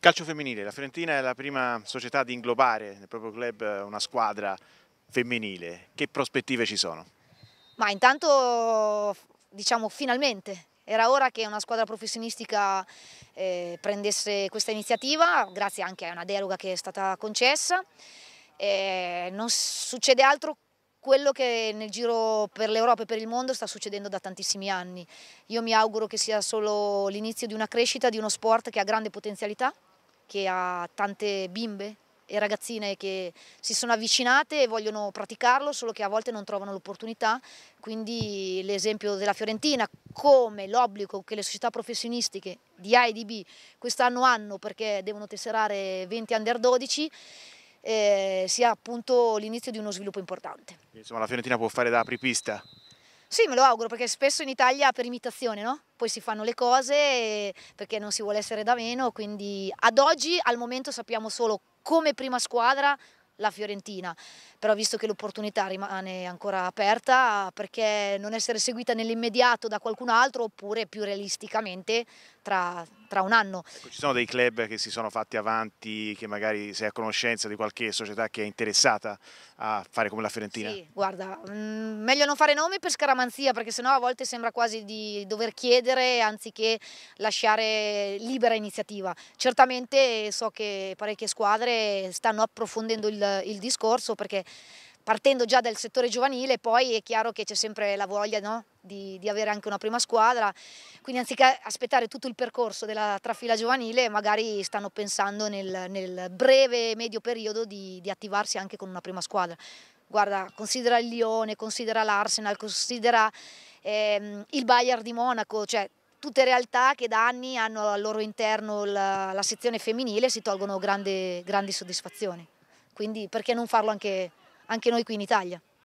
calcio femminile, la Fiorentina è la prima società ad inglobare nel proprio club eh, una squadra femminile. Che prospettive ci sono? Ma intanto, diciamo, finalmente era ora che una squadra professionistica eh, prendesse questa iniziativa, grazie anche a una deroga che è stata concessa. Eh, non succede altro quello che nel giro per l'Europa e per il mondo sta succedendo da tantissimi anni. Io mi auguro che sia solo l'inizio di una crescita di uno sport che ha grande potenzialità, che ha tante bimbe e ragazzine che si sono avvicinate e vogliono praticarlo, solo che a volte non trovano l'opportunità, quindi l'esempio della Fiorentina come l'obbligo che le società professionistiche di A e di B quest'anno hanno perché devono tesserare 20 under 12 eh, sia appunto l'inizio di uno sviluppo importante. Insomma la Fiorentina può fare da apripista? Sì, me lo auguro perché spesso in Italia per imitazione, no? Poi si fanno le cose perché non si vuole essere da meno, quindi ad oggi al momento sappiamo solo come prima squadra la Fiorentina, però visto che l'opportunità rimane ancora aperta, perché non essere seguita nell'immediato da qualcun altro oppure più realisticamente tra tra un anno. Ecco, ci sono dei club che si sono fatti avanti, che magari sei a conoscenza di qualche società che è interessata a fare come la Fiorentina? Sì, guarda, mh, mm, meglio non fare nomi per scaramanzia perché sennò a volte sembra quasi di dover chiedere anziché lasciare libera iniziativa. Certamente so che parecchie squadre stanno approfondendo il, il discorso perché partendo già dal settore giovanile poi è chiaro che c'è sempre la voglia no? di, di, avere anche una prima squadra, quindi anziché aspettare tutto il percorso della trafila giovanile magari stanno pensando nel, nel breve medio periodo di, di attivarsi anche con una prima squadra guarda, considera il Lione, considera l'Arsenal, considera ehm, il Bayern di Monaco, cioè tutte realtà che da anni hanno al loro interno la, la sezione femminile e si tolgono grandi, grandi soddisfazioni. Quindi perché non farlo anche anche noi qui in Italia.